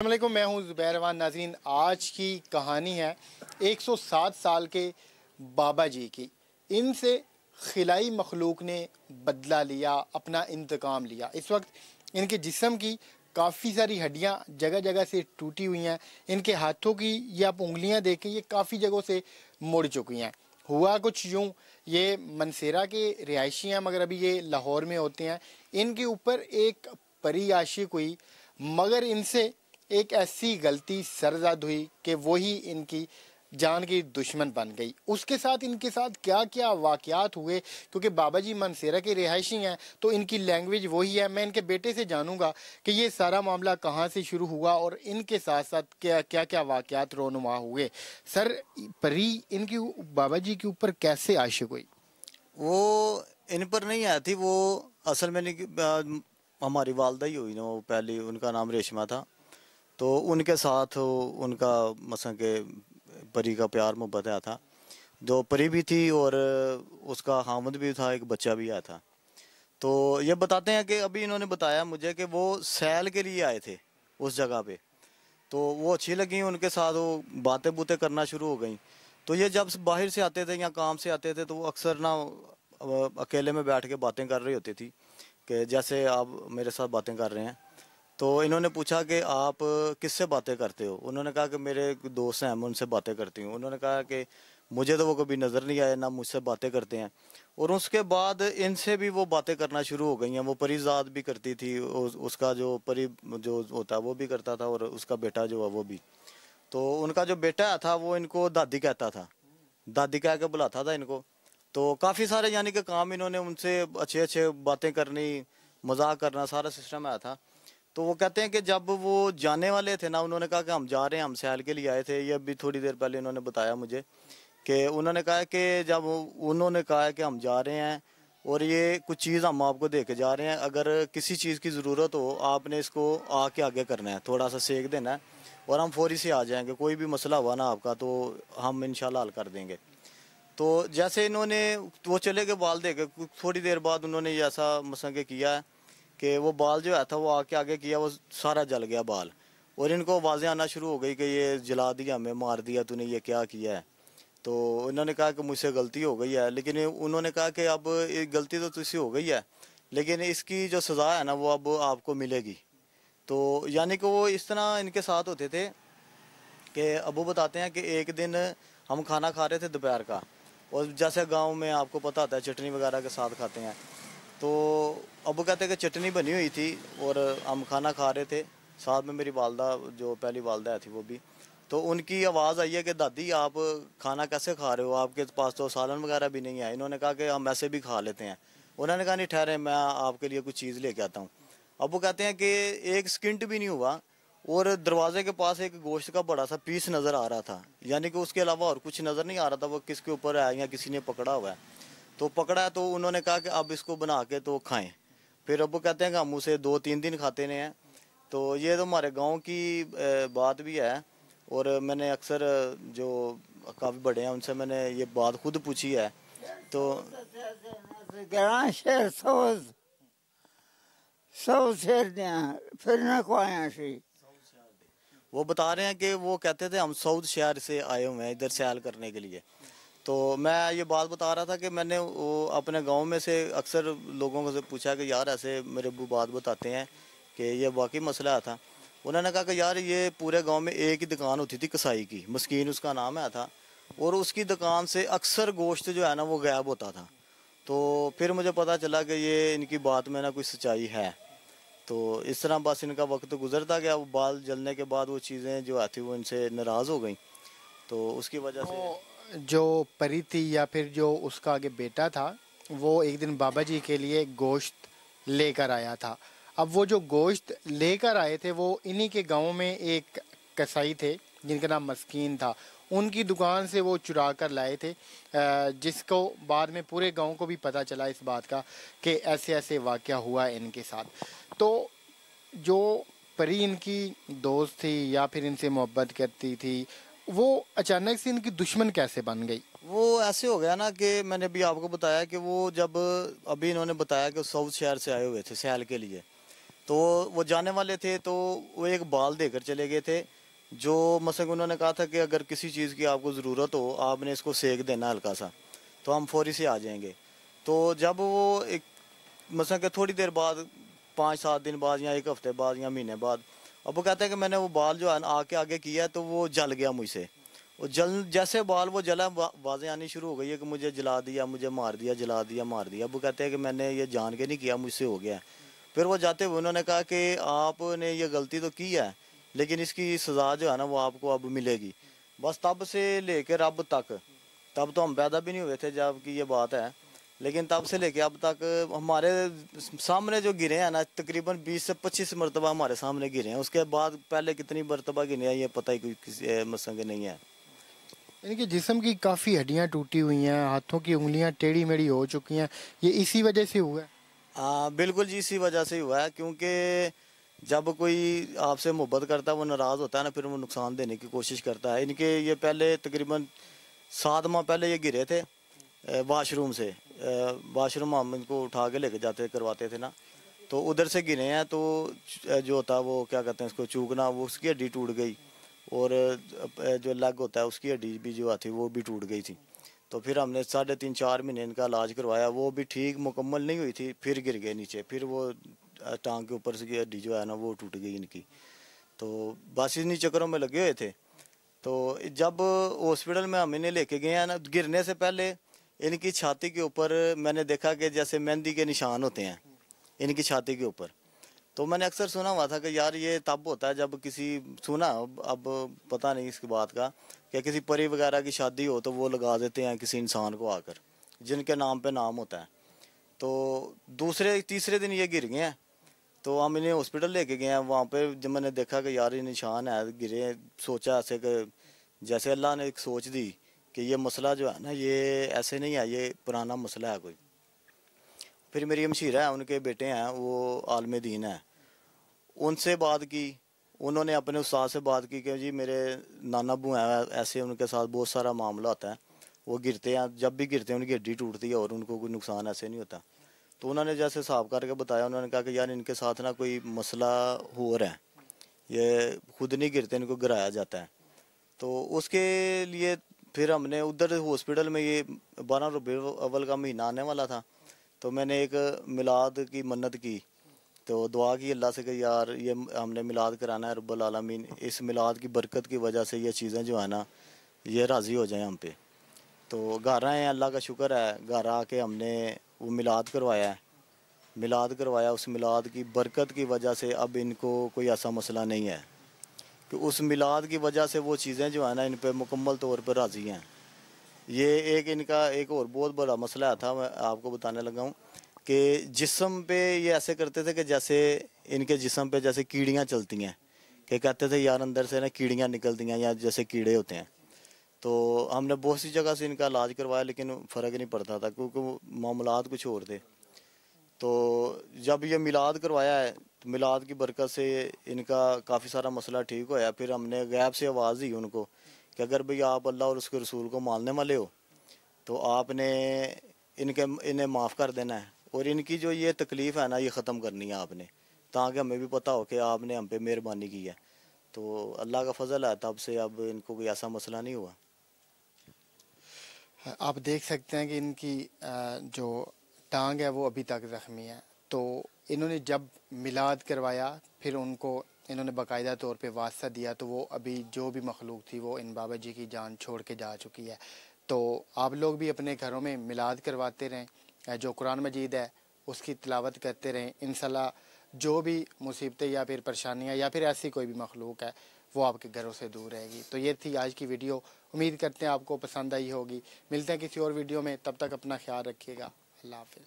अल्लाम मैं ज़ुबैर जुबैरवान नाजीन आज की कहानी है 107 साल के बाबा जी की इनसे खिलाई मखलूक ने बदला लिया अपना इंतकाम लिया इस वक्त इनके जिसम की काफ़ी सारी हड्डियाँ जगह जगह से टूटी हुई हैं इनके हाथों की ये आप उंगलियां देखें ये काफ़ी जगहों से मुड़ चुकी हैं हुआ कुछ यूँ ये मनसेरा के रिहायशी हैं मगर अभी ये लाहौर में होते हैं इनके ऊपर एक परी आशिक हुई मगर इनसे एक ऐसी गलती सरजद हुई कि वही इनकी जान की दुश्मन बन गई उसके साथ इनके साथ क्या क्या वाकयात हुए क्योंकि बाबा जी मनसेरा के रिहायशी हैं तो इनकी लैंग्वेज वही है मैं इनके बेटे से जानूंगा कि ये सारा मामला कहाँ से शुरू हुआ और इनके साथ साथ क्या क्या क्या वाकयात रोनुमा हुए सर परी इनकी बाबा जी के ऊपर कैसे आशिक हुई वो इन पर नहीं आती वो असल में हमारी वालदा ही हुई ना वो पहले उनका नाम रेशमा था तो उनके साथ उनका मसा के परी का प्यार मोहब्बत आया था जो परी भी थी और उसका हामद भी था एक बच्चा भी आया था तो ये बताते हैं कि अभी इन्होंने बताया मुझे कि वो सैल के लिए आए थे उस जगह पे तो वो अच्छी लगी उनके साथ वो बातें बूतें करना शुरू हो गई तो ये जब बाहर से आते थे या काम से आते थे तो वो अक्सर ना अकेले में बैठ के बातें कर रही होती थी कि जैसे आप मेरे साथ बातें कर रहे हैं तो इन्होंने पूछा कि आप किससे बातें करते हो उन्होंने कहा कि मेरे दोस्त हैं मैं उनसे बातें करती हूँ उन्होंने कहा कि मुझे तो वो कभी नज़र नहीं आए ना मुझसे बातें करते हैं और उसके बाद इनसे भी वो बातें करना शुरू हो गई हैं वो परीजात भी करती थी उसका जो परी जो होता है वो भी करता था और उसका बेटा जो है वो भी तो उनका जो बेटा था वो इनको दादी कहता था दादी कह के बुलाता था इनको तो काफ़ी सारे यानी कि काम इन्होंने उनसे अच्छे अच्छे बातें करनी मजाक करना सारा सिस्टम आया था तो वो कहते हैं कि जब वो जाने वाले थे ना उन्होंने कहा कि हम जा रहे हैं हम सैल के लिए आए थे ये अभी थोड़ी देर पहले इन्होंने बताया मुझे कि उन्होंने कहा कि जब उन्होंने कहा कि हम जा रहे हैं और ये कुछ चीज़ हम आपको दे के जा रहे हैं अगर किसी चीज़ की ज़रूरत हो आपने इसको आके आगे करना है थोड़ा सा सेक देना है और हम फौरी से आ जाएंगे कोई भी मसला हुआ ना आपका तो हम इन हल कर देंगे तो जैसे इन्होंने वो चले गए बाल दे के थोड़ी देर बाद उन्होंने ये ऐसा मसंग किया है कि वो बाल जो है था वो आके आगे किया वो सारा जल गया बाल और इनको आवाज़ें आना शुरू हो गई कि ये जला दिया हमें मार दिया तूने ये क्या किया है तो उन्होंने कहा कि मुझसे गलती हो गई है लेकिन उन्होंने कहा कि अब गलती तो तुझसे हो गई है लेकिन इसकी जो सज़ा है ना वो अब आपको मिलेगी तो यानी कि वो इस तरह इनके साथ होते थे कि अबू बताते हैं कि एक दिन हम खाना खा रहे थे दोपहर का और जैसे गांव में आपको पता होता है चटनी वगैरह के साथ खाते हैं तो अब कहते हैं कि चटनी बनी हुई थी और हम खाना खा रहे थे साथ में मेरी वालदा जो पहली वालदा थी वो भी तो उनकी आवाज़ आई है कि दादी आप खाना कैसे खा रहे हो आपके पास तो सालन वगैरह भी नहीं है इन्होंने कहा कि हम ऐसे भी खा लेते हैं उन्होंने कहा नहीं ठहरे मैं आपके लिए कुछ चीज़ लेके आता हूँ अब वो कहते हैं कि एक स्किंट भी नहीं हुआ और दरवाजे के पास एक गोश्त का बड़ा सा पीस नज़र आ रहा था यानी कि उसके अलावा और कुछ नज़र नहीं आ रहा था वो किसके ऊपर है या किसी ने पकड़ा हुआ है तो पकड़ा तो उन्होंने कहा कि अब इसको बना के तो खाएं फिर अब कहते हैं कि हम उसे दो तीन दिन खाते रहे हैं तो ये तो हमारे गांव की बात भी है और मैंने अक्सर जो काफ़ी बड़े हैं उनसे मैंने ये बात खुद पूछी है तो फिर वो बता रहे हैं कि वो कहते थे हम साउथ शहर से आए हुए हैं इधर सैल करने के लिए तो मैं ये बात बता रहा था कि मैंने वो अपने गांव में से अक्सर लोगों से पूछा कि यार ऐसे मेरे अबू बात बताते हैं कि ये वाकई मसला था उन्होंने कहा कि यार ये पूरे गांव में एक ही दुकान होती थी कसाई की मस्किन उसका नाम आया था और उसकी दुकान से अक्सर गोश्त जो है ना वो गायब होता था तो फिर मुझे पता चला कि ये इनकी बात में ना कुछ सच्चाई है तो इस तरह बस इनका वक्त गुजरता गया वो बाल जलने के बाद वो चीज़ें जो आती वो इनसे नाराज़ हो गई तो उसकी वजह से तो जो परी थी या फिर जो उसका आगे बेटा था वो एक दिन बाबा जी के लिए गोश्त लेकर आया था अब वो जो गोश्त लेकर आए थे वो इन्हीं के गांव में एक कसाई थे जिनका नाम मस्किन था उनकी दुकान से वो चुरा कर लाए थे जिसको बाद में पूरे गांव को भी पता चला इस बात का कि ऐसे ऐसे वाक़ हुआ इनके साथ तो जो परी इनकी दोस्त थी या फिर इनसे मोहब्बत करती थी वो अचानक से इनकी दुश्मन कैसे बन गई वो ऐसे हो गया ना कि मैंने अभी आपको बताया कि वो जब अभी इन्होंने बताया कि साउथ शहर से आए हुए थे सहल के लिए तो वो जाने वाले थे तो वो एक बाल देकर चले गए थे जो मसल उन्होंने कहा था कि अगर किसी चीज़ की आपको ज़रूरत हो आपने इसको सेक देना हल्का सा तो हम फौरी से आ जाएंगे तो जब वो एक मसल के थोड़ी देर बाद पाँच सात दिन बाद या एक हफ्ते बाद या महीने बाद अब वो कहते हैं कि मैंने वो बाल जो आके आगे किया तो वो जल गया मुझसे और जल जैसे बाल वो जला आवाज़ें आनी शुरू हो गई है कि मुझे जला दिया मुझे मार दिया जला दिया मार दिया वो कहते हैं कि मैंने ये जान के नहीं किया मुझसे हो गया फिर वो जाते हुए उन्होंने कहा कि आपने ये गलती तो की है लेकिन इसकी सज़ा जो है ना वो आपको अब मिलेगी बस तब से लेकर अब तक तब तो हम पैदा भी नहीं हुए थे जबकि ये बात है लेकिन तब से लेके अब तक हमारे सामने जो गिरे हैं ना तकरीबन 20 से 25 मरतबा हमारे सामने गिरे हैं उसके बाद पहले कितनी मरतबा गिरे हैं ये पता ही किसी मसंग नहीं है कि जिसम की काफ़ी हड्डियाँ टूटी हुई हैं हाथों की उंगलियाँ टेढ़ी मेढ़ी हो चुकी हैं ये इसी वजह से हुआ है हाँ बिल्कुल जी इसी वजह से हुआ है क्योंकि जब कोई आपसे मुहबत करता है वो नाराज़ होता है ना फिर वो नुकसान देने की कोशिश करता है इनके ये पहले तकरीबन सात माह पहले ये गिरे थे वाशरूम से वाशरूम हम इनको उठा के लेके जाते करवाते थे ना तो उधर से गिरे हैं तो जो है वो क्या कहते हैं उसको चूकना वो उसकी हड्डी टूट गई और जो लग होता है उसकी हड्डी भी जो आती वो भी टूट गई थी तो फिर हमने साढ़े तीन चार महीने इनका इलाज करवाया वो भी ठीक मुकम्मल नहीं हुई थी फिर गिर गए नीचे फिर वो टांग के ऊपर से हड्डी जो है ना वो टूट गई इनकी तो बस इन्हीं चक्करों में लगे हुए थे तो जब हॉस्पिटल में हम इन्हें लेके गए हैं ना गिरने से पहले इनकी छाती के ऊपर मैंने देखा कि जैसे मेहंदी के निशान होते हैं इनकी छाती के ऊपर तो मैंने अक्सर सुना हुआ था कि यार ये तब होता है जब किसी सुना अब पता नहीं इसकी बात का कि किसी परी वगैरह की शादी हो तो वो लगा देते हैं किसी इंसान को आकर जिनके नाम पे नाम होता है तो दूसरे तीसरे दिन ये गिर गए हैं तो हम इन्हें हॉस्पिटल लेके गए हैं वहाँ पे जब मैंने देखा कि यार ये निशान है गिरे सोचा ऐसे कि जैसे अल्लाह ने एक सोच दी कि ये मसला जो है ना ये ऐसे नहीं है ये पुराना मसला है कोई फिर मेरी मशीर है उनके बेटे हैं वो आलम दीन है उनसे बात की उन्होंने अपने उस्ताद से बात की कि जी मेरे नाना बू हैं ऐसे उनके साथ बहुत सारा मामला होता है वो गिरते हैं जब भी गिरते हैं उनकी हड्डी टूटती है और उनको कोई नुकसान ऐसे नहीं होता तो उन्होंने जैसे साफ करके बताया उन्होंने कहा कि यार इनके साथ ना कोई मसला हो रहा है ये खुद नहीं गिरते इनको गिराया जाता है तो उसके लिए फिर हमने उधर हॉस्पिटल में ये बारह रुपये अव्वल का महीना आने वाला था तो मैंने एक मिलाद की मन्नत की तो दुआ की अल्लाह से कि यार ये हमने मिलाद कराना है रब्बल आलमीन इस मिलाद की बरकत की वजह से ये चीज़ें जो है ना ये राज़ी हो जाएं हम पे तो घर आए हैं अल्लाह का शुक्र है घर आके हमने वो मिलाद करवाया है मिलाद करवाया उस मिलाद की बरकत की वजह से अब इनको कोई ऐसा मसला नहीं है कि उस मिलाद की वजह से वो चीज़ें जो है ना इन पर मुकम्मल तौर पर राज़ी हैं ये एक इनका एक और बहुत बड़ा मसला था मैं आपको बताने लगा हूँ कि जिसम पे ये ऐसे करते थे कि जैसे इनके जिसम पे जैसे कीड़ियाँ चलती हैं कि कहते थे यार अंदर से ना कीड़ियाँ निकलती हैं या जैसे कीड़े होते हैं तो हमने बहुत सी जगह से इनका इलाज करवाया लेकिन फ़र्क नहीं पड़ता था क्योंकि मामला कुछ और थे तो जब ये मिलाद करवाया है तो मिलाद की बरकत से इनका काफ़ी सारा मसला ठीक होया फिर हमने गैब से आवाज़ दी उनको कि अगर भाई आप अल्लाह और उसके रसूल को मानने वाले हो तो आपने इनके इन्हें माफ़ कर देना है और इनकी जो ये तकलीफ़ है ना ये ख़त्म करनी है आपने ताकि हमें भी पता हो कि आपने हम पे मेहरबानी की है तो अल्लाह का फजल है तब से अब इनको कोई ऐसा मसला नहीं हुआ आप देख सकते हैं कि इनकी जो टांग है वो अभी तक ज़ख्मी है तो इन्होंने जब मिलाद करवाया फिर उनको इन्होंने बाकायदा तौर पे वास्ता दिया तो वो अभी जो भी मखलूक थी वो इन बाबा जी की जान छोड़ के जा चुकी है तो आप लोग भी अपने घरों में मिलाद करवाते रहें जो कुरान मजीद है उसकी तलावत करते रहें इन जो भी मुसीबतें या फिर परेशानियाँ या फिर ऐसी कोई भी मखलूक है वो आपके घरों से दूर रहेगी तो ये थी आज की वीडियो उम्मीद करते हैं आपको पसंद आई होगी मिलते हैं किसी और वीडियो में तब तक अपना ख्याल रखिएगा अल्लाह हाफ